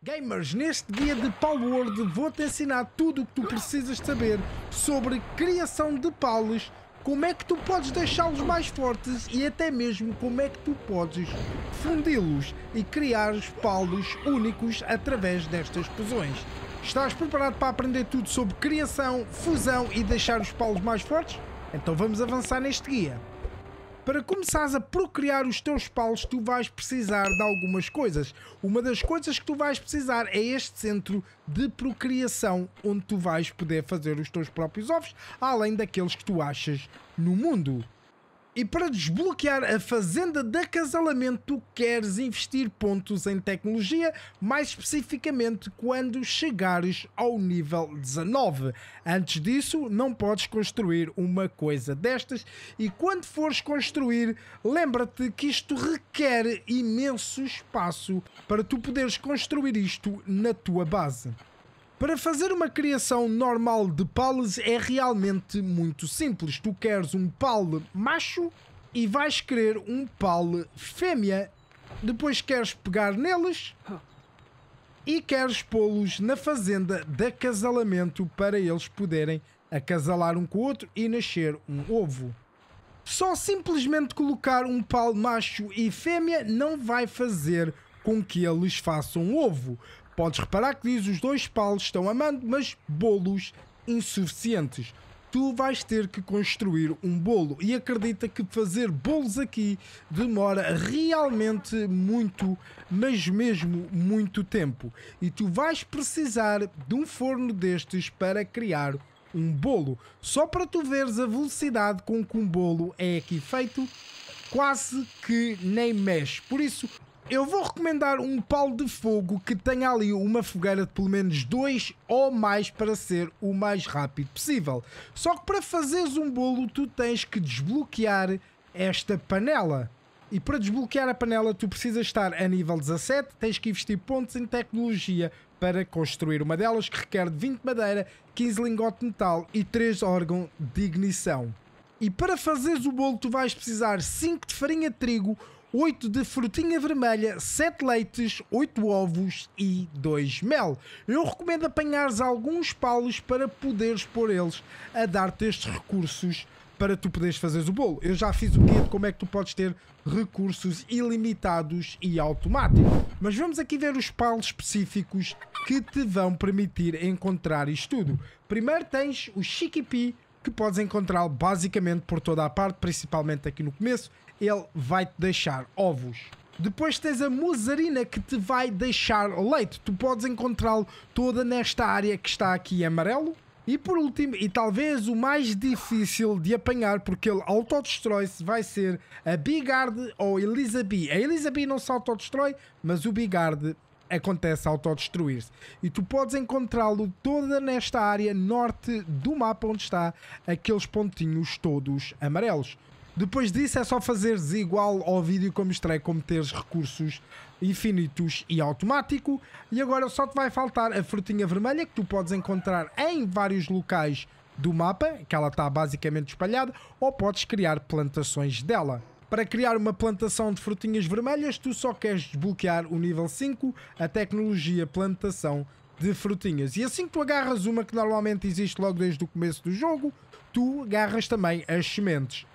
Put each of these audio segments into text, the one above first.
Gamers, neste guia de Pal World vou-te ensinar tudo o que tu precisas saber sobre criação de palos, como é que tu podes deixá-los mais fortes e até mesmo como é que tu podes fundi-los e criar palos únicos através destas fusões. Estás preparado para aprender tudo sobre criação, fusão e deixar os palos mais fortes? Então vamos avançar neste guia. Para começares a procriar os teus palos, tu vais precisar de algumas coisas. Uma das coisas que tu vais precisar é este centro de procriação, onde tu vais poder fazer os teus próprios ovos, além daqueles que tu achas no mundo. E para desbloquear a fazenda de acasalamento, queres investir pontos em tecnologia, mais especificamente quando chegares ao nível 19. Antes disso, não podes construir uma coisa destas. E quando fores construir, lembra-te que isto requer imenso espaço para tu poderes construir isto na tua base. Para fazer uma criação normal de pales é realmente muito simples. Tu queres um pale macho e vais querer um pale fêmea. Depois queres pegar neles e queres pô-los na fazenda de acasalamento para eles poderem acasalar um com o outro e nascer um ovo. Só simplesmente colocar um pale macho e fêmea não vai fazer com que eles façam ovo, Podes reparar que diz os dois palos estão amando, mas bolos insuficientes. Tu vais ter que construir um bolo e acredita que fazer bolos aqui demora realmente muito, mas mesmo muito tempo. E tu vais precisar de um forno destes para criar um bolo. Só para tu veres a velocidade com que um bolo é aqui feito, quase que nem mexe. Por isso, eu vou recomendar um pau de fogo que tenha ali uma fogueira de pelo menos dois ou mais para ser o mais rápido possível. Só que para fazeres um bolo, tu tens que desbloquear esta panela. E para desbloquear a panela, tu precisas estar a nível 17, tens que investir pontos em tecnologia para construir uma delas que requer de 20 madeira, 15 lingote de metal e 3 órgãos de ignição. E para fazeres o bolo, tu vais precisar 5 de farinha de trigo, 8 de frutinha vermelha, 7 leites, 8 ovos e 2 mel. Eu recomendo apanhares alguns palos para poderes pôr eles a dar-te estes recursos para tu poderes fazer o bolo. Eu já fiz o guia de como é que tu podes ter recursos ilimitados e automáticos. Mas vamos aqui ver os palos específicos que te vão permitir encontrar isto tudo. Primeiro tens o Chiquipi, que podes encontrá-lo basicamente por toda a parte, principalmente aqui no começo ele vai-te deixar ovos. Depois tens a musarina que te vai deixar leite. Tu podes encontrá-lo toda nesta área que está aqui em amarelo. E por último, e talvez o mais difícil de apanhar, porque ele autodestrói-se, vai ser a Bigard ou Elizabeth. A Elizabeth não se autodestrói, mas o Bigard acontece a autodestruir-se. E tu podes encontrá-lo toda nesta área norte do mapa onde está aqueles pontinhos todos amarelos. Depois disso é só fazeres igual ao vídeo que eu mostrei, como teres recursos infinitos e automático. E agora só te vai faltar a frutinha vermelha que tu podes encontrar em vários locais do mapa, que ela está basicamente espalhada, ou podes criar plantações dela. Para criar uma plantação de frutinhas vermelhas, tu só queres desbloquear o nível 5, a tecnologia plantação de frutinhas. E assim que tu agarras uma que normalmente existe logo desde o começo do jogo, tu agarras também as sementes.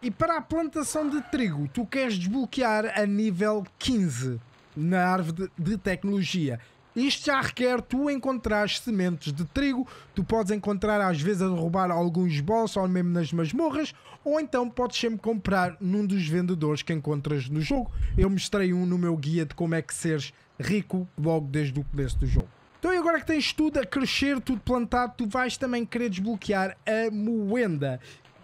E para a plantação de trigo, tu queres desbloquear a nível 15 na árvore de, de tecnologia. Isto já requer tu encontrar sementes de trigo, tu podes encontrar às vezes a roubar alguns bolsos ou mesmo nas masmorras, ou então podes sempre comprar num dos vendedores que encontras no jogo. Eu mostrei um no meu guia de como é que seres rico logo desde o começo do jogo. Então e agora que tens tudo a crescer, tudo plantado, tu vais também querer desbloquear a moenda,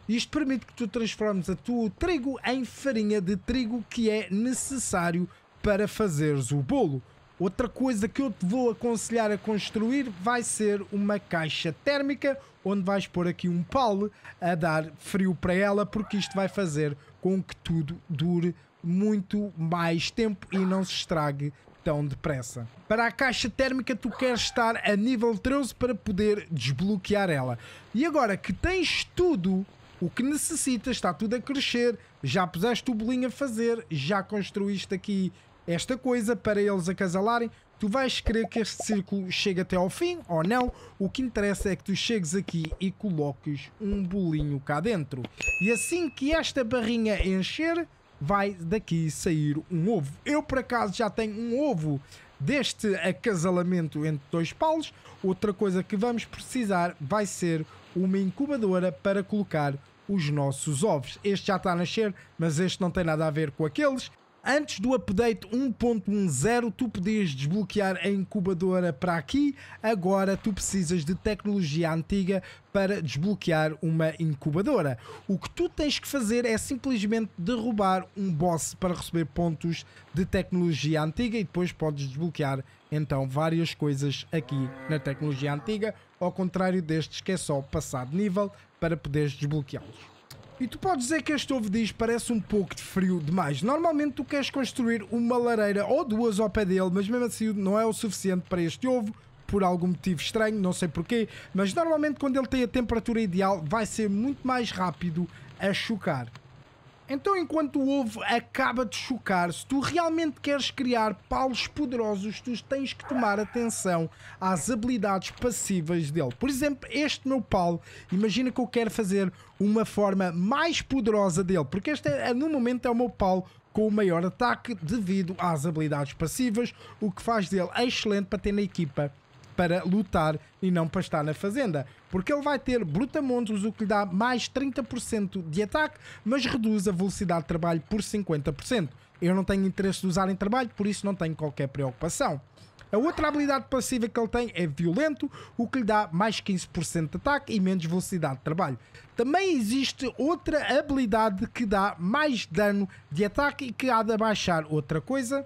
isto permite que tu transformes a tua trigo em farinha de trigo que é necessário para fazeres o bolo. Outra coisa que eu te vou aconselhar a construir vai ser uma caixa térmica onde vais pôr aqui um pau a dar frio para ela porque isto vai fazer com que tudo dure muito mais tempo e não se estrague tão depressa. Para a caixa térmica tu queres estar a nível 13 para poder desbloquear ela. E agora que tens tudo o que necessitas, está tudo a crescer, já puseste o bolinho a fazer, já construíste aqui esta coisa para eles acasalarem. Tu vais querer que este círculo chegue até ao fim ou não? O que interessa é que tu chegues aqui e coloques um bolinho cá dentro. E assim que esta barrinha encher, vai daqui sair um ovo. Eu por acaso já tenho um ovo deste acasalamento entre dois paus. outra coisa que vamos precisar vai ser uma incubadora para colocar os nossos ovos. Este já está a nascer, mas este não tem nada a ver com aqueles. Antes do update 1.10, tu podias desbloquear a incubadora para aqui. Agora tu precisas de tecnologia antiga para desbloquear uma incubadora. O que tu tens que fazer é simplesmente derrubar um boss para receber pontos de tecnologia antiga e depois podes desbloquear então várias coisas aqui na tecnologia antiga, ao contrário destes que é só passar de nível para poderes desbloqueá-los. E tu podes dizer que este ovo diz parece um pouco de frio demais. Normalmente tu queres construir uma lareira ou duas ao pé dele, mas mesmo assim não é o suficiente para este ovo, por algum motivo estranho, não sei porquê, mas normalmente quando ele tem a temperatura ideal vai ser muito mais rápido a chocar. Então, enquanto o ovo acaba de chocar, se tu realmente queres criar paus poderosos, tu tens que tomar atenção às habilidades passivas dele. Por exemplo, este meu pau, imagina que eu quero fazer uma forma mais poderosa dele, porque este é, no momento é o meu pau com o maior ataque devido às habilidades passivas, o que faz dele excelente para ter na equipa para lutar e não para estar na fazenda. Porque ele vai ter brutamontes, o que lhe dá mais 30% de ataque, mas reduz a velocidade de trabalho por 50%. Eu não tenho interesse de usar em trabalho, por isso não tenho qualquer preocupação. A outra habilidade passiva que ele tem é violento, o que lhe dá mais 15% de ataque e menos velocidade de trabalho. Também existe outra habilidade que dá mais dano de ataque e que há de abaixar outra coisa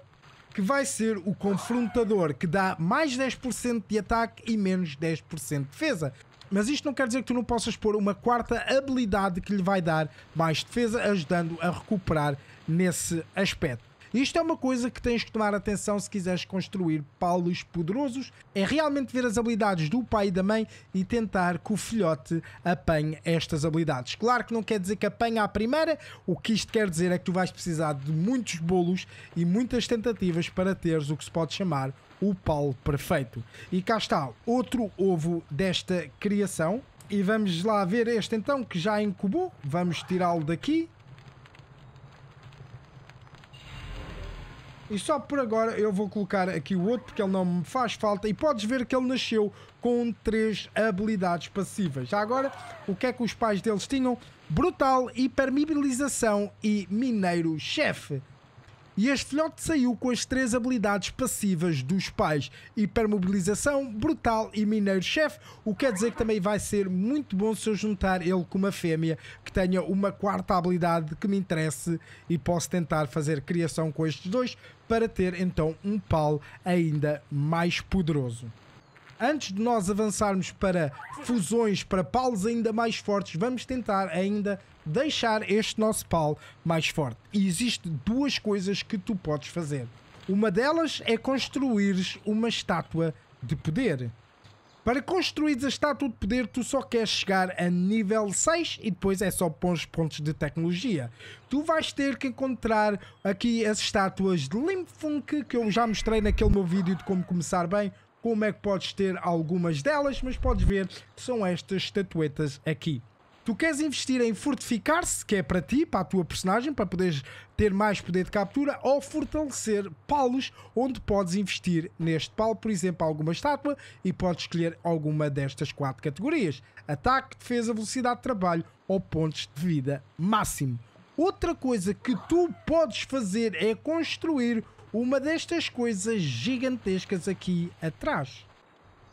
que vai ser o confrontador que dá mais 10% de ataque e menos 10% de defesa. Mas isto não quer dizer que tu não possas pôr uma quarta habilidade que lhe vai dar mais defesa, ajudando a recuperar nesse aspecto. Isto é uma coisa que tens que tomar atenção se quiseres construir paus poderosos, é realmente ver as habilidades do pai e da mãe e tentar que o filhote apanhe estas habilidades. Claro que não quer dizer que apanha à primeira, o que isto quer dizer é que tu vais precisar de muitos bolos e muitas tentativas para teres o que se pode chamar o pau perfeito. E cá está outro ovo desta criação. E vamos lá ver este então que já incubou. Vamos tirá-lo daqui E só por agora eu vou colocar aqui o outro porque ele não me faz falta. E podes ver que ele nasceu com três habilidades passivas. Já agora, o que é que os pais deles tinham? Brutal, hipermobilização e mineiro-chefe. E este filhote saiu com as três habilidades passivas dos pais: hipermobilização, brutal e mineiro-chefe. O que quer dizer que também vai ser muito bom se eu juntar ele com uma fêmea que tenha uma quarta habilidade que me interesse e posso tentar fazer criação com estes dois para ter então um pau ainda mais poderoso antes de nós avançarmos para fusões, para paus ainda mais fortes, vamos tentar ainda deixar este nosso pau mais forte. E existe duas coisas que tu podes fazer. Uma delas é construir uma estátua de poder. Para construir a estátua de poder, tu só queres chegar a nível 6 e depois é só pôr os pontos de tecnologia. Tu vais ter que encontrar aqui as estátuas de Limfunk que eu já mostrei naquele meu vídeo de como começar bem como é que podes ter algumas delas, mas podes ver que são estas estatuetas aqui. Tu queres investir em fortificar-se, que é para ti, para a tua personagem, para poderes ter mais poder de captura, ou fortalecer palos, onde podes investir neste palo, por exemplo, alguma estátua, e podes escolher alguma destas quatro categorias: ataque, defesa, velocidade de trabalho ou pontos de vida máximo. Outra coisa que tu podes fazer é construir uma destas coisas gigantescas aqui atrás.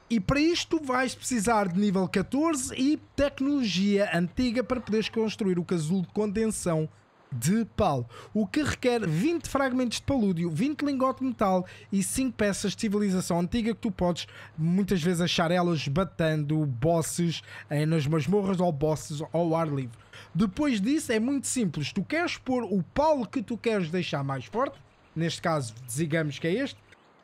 E para isto vais precisar de nível 14 e tecnologia antiga para poderes construir o casulo de contenção de pau, o que requer 20 fragmentos de palúdio, 20 lingote de metal e 5 peças de civilização antiga que tu podes muitas vezes achar elas batendo bosses eh, nas masmorras ou bosses ao ar livre. Depois disso é muito simples, tu queres pôr o pau que tu queres deixar mais forte, neste caso digamos que é este,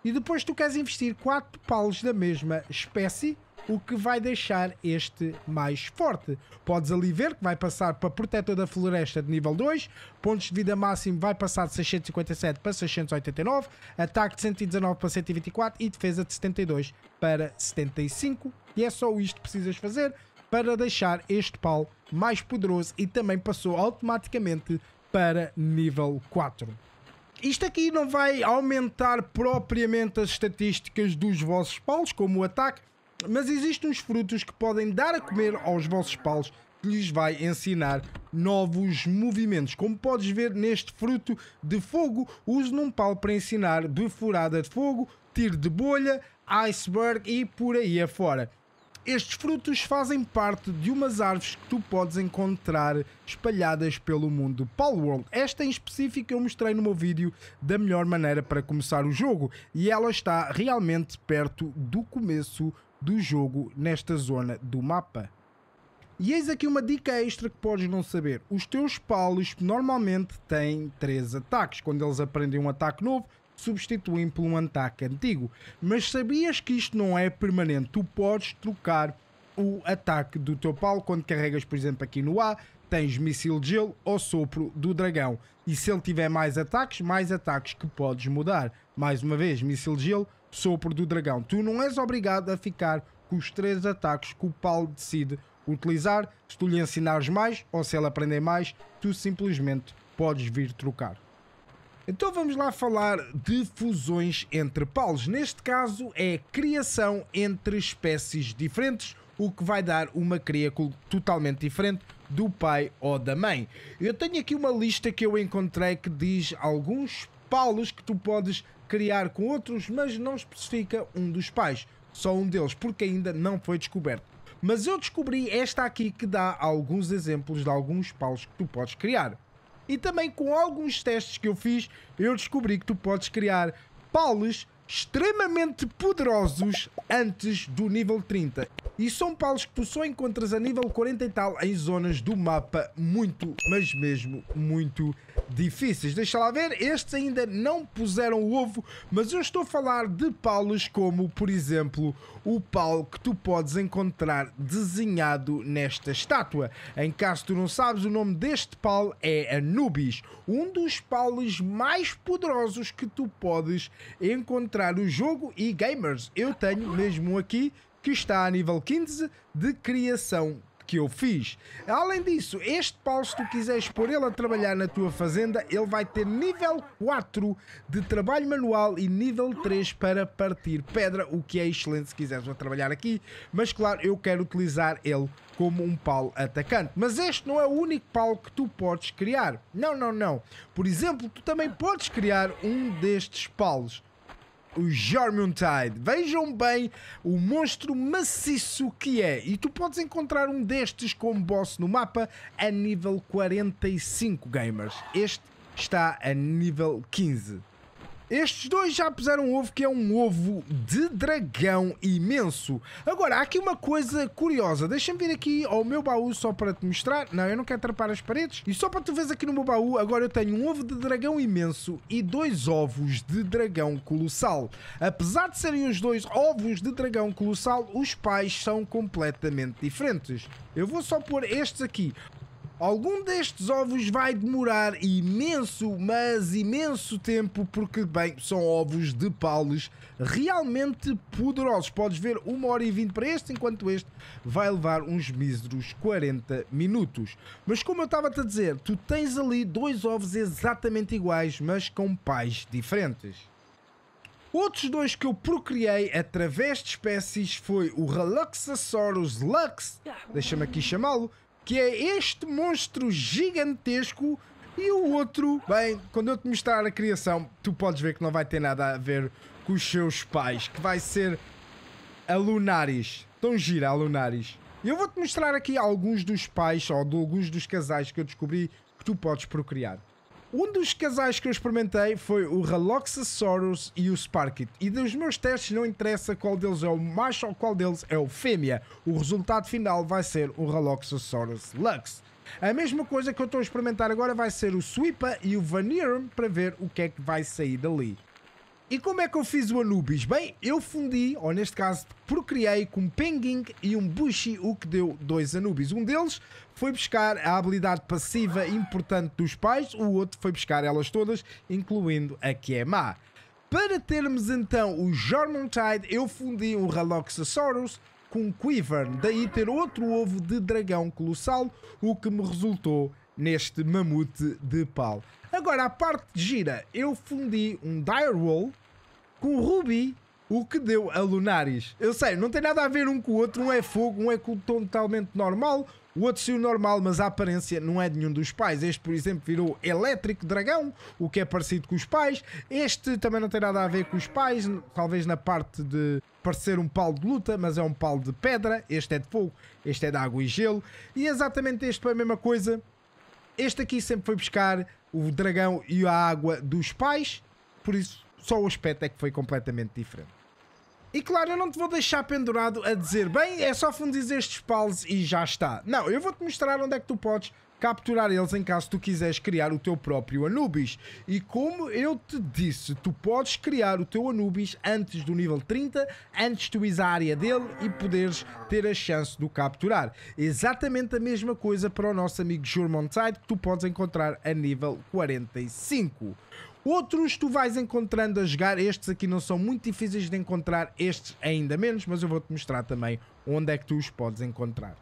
e depois tu queres investir 4 paus da mesma espécie, o que vai deixar este mais forte. Podes ali ver que vai passar para Protetor da Floresta de nível 2, pontos de vida máximo vai passar de 657 para 689, ataque de 119 para 124 e defesa de 72 para 75. E é só isto que precisas fazer para deixar este pau mais poderoso e também passou automaticamente para nível 4 isto aqui não vai aumentar propriamente as estatísticas dos vossos paus, como o ataque, mas existem uns frutos que podem dar a comer aos vossos paus que lhes vai ensinar novos movimentos. Como podes ver neste fruto de fogo, uso num pau para ensinar furada de fogo, tiro de bolha, iceberg e por aí afora. Estes frutos fazem parte de umas árvores que tu podes encontrar espalhadas pelo mundo Palworld. Esta em específico eu mostrei no meu vídeo da melhor maneira para começar o jogo e ela está realmente perto do começo do jogo nesta zona do mapa. E eis aqui uma dica extra que podes não saber. Os teus palos normalmente têm 3 ataques. Quando eles aprendem um ataque novo, substituem por um ataque antigo. Mas sabias que isto não é permanente? Tu podes trocar o ataque do teu pau quando carregas, por exemplo, aqui no A, tens míssil de gelo ou sopro do dragão. E se ele tiver mais ataques, mais ataques que podes mudar. Mais uma vez, míssil de gelo, sopro do dragão. Tu não és obrigado a ficar com os três ataques que o pau decide utilizar. Se tu lhe ensinares mais ou se ele aprender mais, tu simplesmente podes vir trocar. Então vamos lá falar de fusões entre paus. Neste caso é criação entre espécies diferentes, o que vai dar uma cria totalmente diferente do pai ou da mãe. Eu tenho aqui uma lista que eu encontrei que diz alguns paus que tu podes criar com outros, mas não especifica um dos pais, só um deles, porque ainda não foi descoberto. Mas eu descobri esta aqui que dá alguns exemplos de alguns paus que tu podes criar. E também com alguns testes que eu fiz, eu descobri que tu podes criar paules extremamente poderosos antes do nível 30 e são paus que tu só encontras a nível 40 e tal em zonas do mapa muito, mas mesmo muito difíceis. Deixa lá ver, estes ainda não puseram o ovo, mas eu estou a falar de paus como, por exemplo, o pau que tu podes encontrar desenhado nesta estátua. Em caso tu não sabes, o nome deste pau é Anubis, um dos paus mais poderosos que tu podes encontrar o jogo e gamers, eu tenho mesmo aqui que está a nível 15 de criação que eu fiz. Além disso, este pau, se tu quiseres pôr ele a trabalhar na tua fazenda, ele vai ter nível 4 de trabalho manual e nível 3 para partir pedra, o que é excelente se quiseres a trabalhar aqui, mas claro, eu quero utilizar ele como um pau atacante. Mas este não é o único pau que tu podes criar. Não, não, não. Por exemplo, tu também podes criar um destes paus o Jormuntide. Vejam bem o monstro maciço que é. E tu podes encontrar um destes como boss no mapa a nível 45, gamers. Este está a nível 15. Estes dois já puseram um ovo que é um ovo de dragão imenso. Agora, há aqui uma coisa curiosa. Deixa-me vir aqui ao meu baú só para te mostrar. Não, eu não quero trapar as paredes. E só para tu veres aqui no meu baú, agora eu tenho um ovo de dragão imenso e dois ovos de dragão colossal. Apesar de serem os dois ovos de dragão colossal, os pais são completamente diferentes. Eu vou só pôr estes aqui. Algum destes ovos vai demorar imenso, mas imenso tempo, porque, bem, são ovos de paules realmente poderosos. Podes ver uma hora e vinte para este, enquanto este vai levar uns míseros 40 minutos. Mas como eu estava-te a dizer, tu tens ali dois ovos exatamente iguais, mas com pais diferentes. Outros dois que eu procriei através de espécies foi o Raluxosaurus lux, deixa-me aqui chamá-lo, que é este monstro gigantesco e o outro, bem, quando eu te mostrar a criação, tu podes ver que não vai ter nada a ver com os seus pais, que vai ser a Lunaris. Tão gira a Lunaris. Eu vou-te mostrar aqui alguns dos pais ou de alguns dos casais que eu descobri que tu podes procriar. Um dos casais que eu experimentei foi o Raloxosaurus e o Sparkit. E dos meus testes não interessa qual deles é o macho ou qual deles é o fêmea. O resultado final vai ser o Raloxosaurus Lux. A mesma coisa que eu estou a experimentar agora vai ser o Sweeper e o Vanir para ver o que é que vai sair dali. E como é que eu fiz o Anubis? Bem, eu fundi, ou neste caso, procriei com um Penguin e um Bushi, o que deu dois Anubis. Um deles foi buscar a habilidade passiva importante dos pais, o outro foi buscar elas todas, incluindo a que é má. Para termos então o Jormontide, eu fundi um Raloxosaurus com Quivern, daí ter outro ovo de dragão colossal, o que me resultou neste mamute de pau. Agora, a parte gira, eu fundi um Direwolf com o Ruby o que deu a Lunaris. Eu sei, não tem nada a ver um com o outro, um é fogo, um é totalmente normal, o outro o normal, mas a aparência não é de nenhum dos pais. Este, por exemplo, virou elétrico dragão, o que é parecido com os pais. Este também não tem nada a ver com os pais, talvez na parte de parecer um pau de luta, mas é um pau de pedra. Este é de fogo, este é de água e gelo. E exatamente este foi a mesma coisa. Este aqui sempre foi buscar o dragão e a água dos pais, por isso só o aspecto é que foi completamente diferente. E claro, eu não te vou deixar pendurado a dizer, bem, é só fundir estes palos e já está. Não, eu vou-te mostrar onde é que tu podes capturar eles em caso tu quiseres criar o teu próprio Anubis. E como eu te disse, tu podes criar o teu Anubis antes do nível 30, antes tu ires à área dele e poderes ter a chance de o capturar. Exatamente a mesma coisa para o nosso amigo Jurmontide que tu podes encontrar a nível 45. Outros tu vais encontrando a jogar, estes aqui não são muito difíceis de encontrar, estes ainda menos, mas eu vou-te mostrar também onde é que tu os podes encontrar.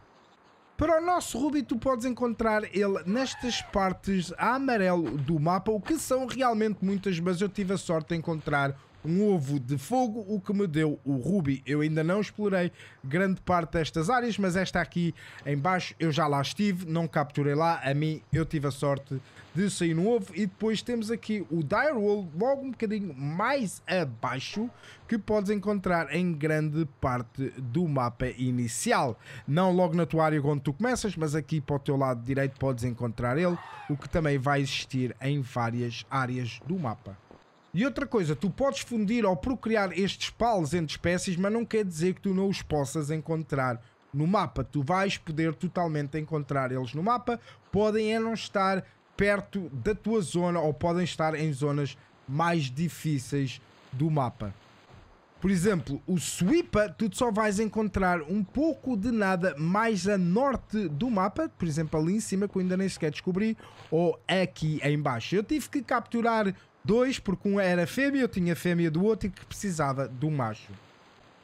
Para o nosso Ruby tu podes encontrar ele nestas partes a amarelo do mapa, o que são realmente muitas, mas eu tive a sorte de encontrar um ovo de fogo, o que me deu o Ruby. Eu ainda não explorei grande parte destas áreas, mas esta aqui em baixo eu já lá estive, não capturei lá, a mim eu tive a sorte de sair no ovo. E depois temos aqui o Direwolf, logo um bocadinho mais abaixo, que podes encontrar em grande parte do mapa inicial. Não logo na tua área onde tu começas, mas aqui para o teu lado direito podes encontrar ele, o que também vai existir em várias áreas do mapa. E outra coisa, tu podes fundir ou procriar estes palos entre espécies, mas não quer dizer que tu não os possas encontrar no mapa. Tu vais poder totalmente encontrar eles no mapa, podem é não estar perto da tua zona ou podem estar em zonas mais difíceis do mapa. Por exemplo, o Sweeper, tu só vais encontrar um pouco de nada mais a norte do mapa, por exemplo, ali em cima, que eu ainda nem sequer descobri, ou aqui em baixo. Eu tive que capturar Dois, porque um era fêmea, eu tinha fêmea do outro e que precisava do macho.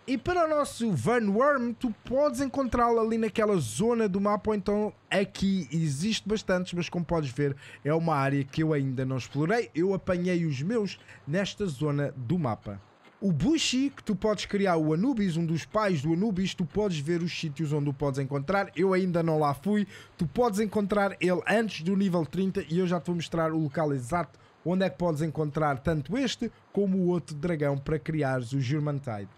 E para o nosso Van Worm, tu podes encontrá-lo ali naquela zona do mapa, ou então aqui existe bastantes, mas como podes ver, é uma área que eu ainda não explorei. Eu apanhei os meus nesta zona do mapa. O Bushi, que tu podes criar o Anubis, um dos pais do Anubis, tu podes ver os sítios onde o podes encontrar. Eu ainda não lá fui. Tu podes encontrar ele antes do nível 30 e eu já te vou mostrar o local exato onde é que podes encontrar tanto este como o outro dragão para criares o Germantide.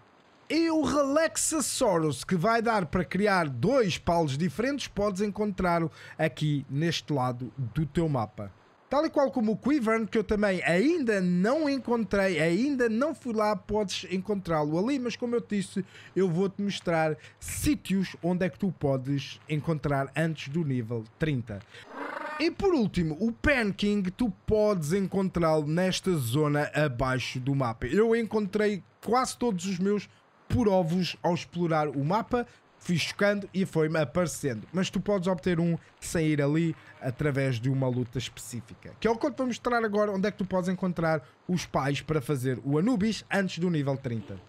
E o Relaxasaurus, que vai dar para criar dois paus diferentes, podes encontrá-lo aqui neste lado do teu mapa. Tal e qual como o Quivern, que eu também ainda não encontrei, ainda não fui lá, podes encontrá-lo ali, mas como eu te disse, eu vou-te mostrar sítios onde é que tu podes encontrar antes do nível 30. E por último, o Pan King, tu podes encontrá-lo nesta zona abaixo do mapa. Eu encontrei quase todos os meus por ovos ao explorar o mapa, fui chocando e foi-me aparecendo. Mas tu podes obter um sem ir ali através de uma luta específica. Que é o que eu te vou mostrar agora, onde é que tu podes encontrar os pais para fazer o Anubis antes do nível 30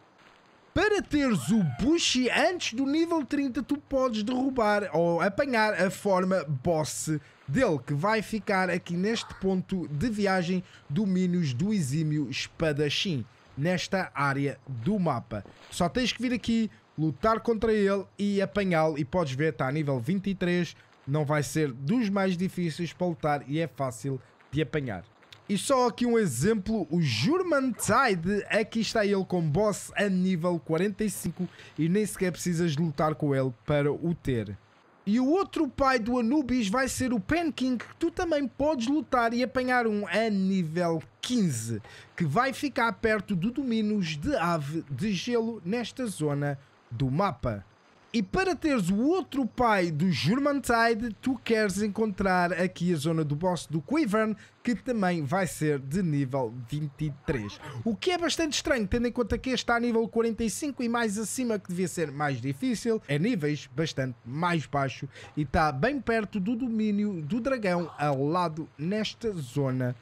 para teres o Bushi antes do nível 30, tu podes derrubar ou apanhar a forma boss dele, que vai ficar aqui neste ponto de viagem domínios do exímio espadachim, nesta área do mapa. Só tens que vir aqui, lutar contra ele e apanhá-lo, e podes ver, está a nível 23, não vai ser dos mais difíceis para lutar e é fácil de apanhar. E só aqui um exemplo, o Jurmantide, aqui está ele com boss a nível 45 e nem sequer precisas de lutar com ele para o ter. E o outro pai do Anubis vai ser o King, que tu também podes lutar e apanhar um a nível 15, que vai ficar perto do domínios de ave de gelo nesta zona do mapa. E para teres o outro pai do Germantide, tu queres encontrar aqui a zona do boss do Quivern, que também vai ser de nível 23. O que é bastante estranho, tendo em conta que este está a nível 45 e mais acima, que devia ser mais difícil, é níveis bastante mais baixo e está bem perto do domínio do dragão ao lado nesta zona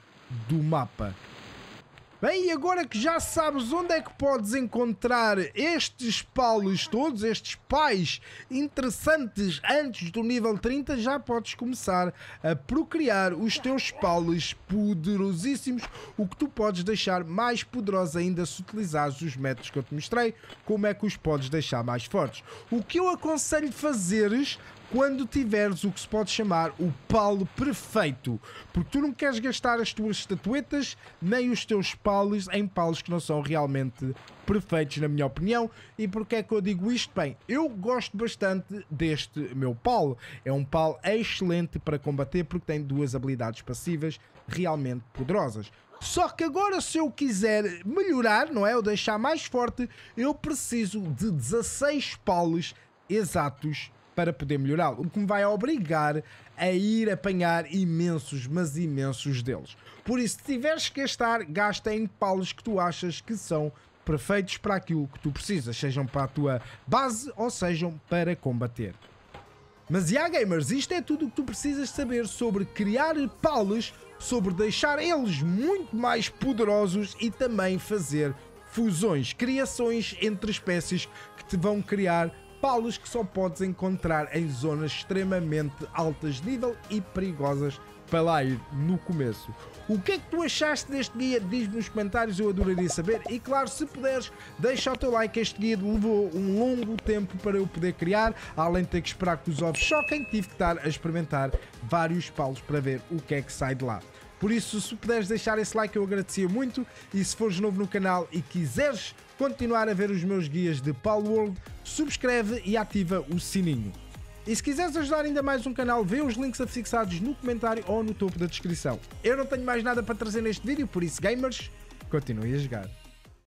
do mapa. Bem, e agora que já sabes onde é que podes encontrar estes palos todos, estes pais interessantes antes do nível 30, já podes começar a procriar os teus palos poderosíssimos, o que tu podes deixar mais poderoso ainda se utilizares os métodos que eu te mostrei, como é que os podes deixar mais fortes. O que eu aconselho fazeres quando tiveres o que se pode chamar o palo perfeito, porque tu não queres gastar as tuas estatuetas nem os teus palos em palos que não são realmente perfeitos, na minha opinião. E porque é que eu digo isto? Bem, eu gosto bastante deste meu palo. É um palo excelente para combater porque tem duas habilidades passivas realmente poderosas. Só que agora, se eu quiser melhorar, não é? Ou deixar mais forte, eu preciso de 16 palos exatos para poder melhorá-lo, o que me vai obrigar a ir apanhar imensos, mas imensos deles. Por isso, se tiveres que gastar, gasta em palos que tu achas que são perfeitos para aquilo que tu precisas, sejam para a tua base ou sejam para combater. Mas e yeah, gamers, isto é tudo o que tu precisas saber sobre criar palos, sobre deixar eles muito mais poderosos e também fazer fusões, criações entre espécies que te vão criar palos que só podes encontrar em zonas extremamente altas de nível e perigosas para lá ir no começo. O que é que tu achaste deste guia? Diz-me nos comentários, eu adoraria saber. E claro, se puderes, deixa o teu like. Este guia levou um longo tempo para eu poder criar, além de ter que esperar que os ovos choquem, tive que estar a experimentar vários palos para ver o que é que sai de lá. Por isso, se puderes deixar esse like, eu agradecia muito. E se fores novo no canal e quiseres continuar a ver os meus guias de Paul World, subscreve e ativa o sininho. E se quiseres ajudar ainda mais um canal, vê os links afixados no comentário ou no topo da descrição. Eu não tenho mais nada para trazer neste vídeo, por isso gamers, continuem a jogar.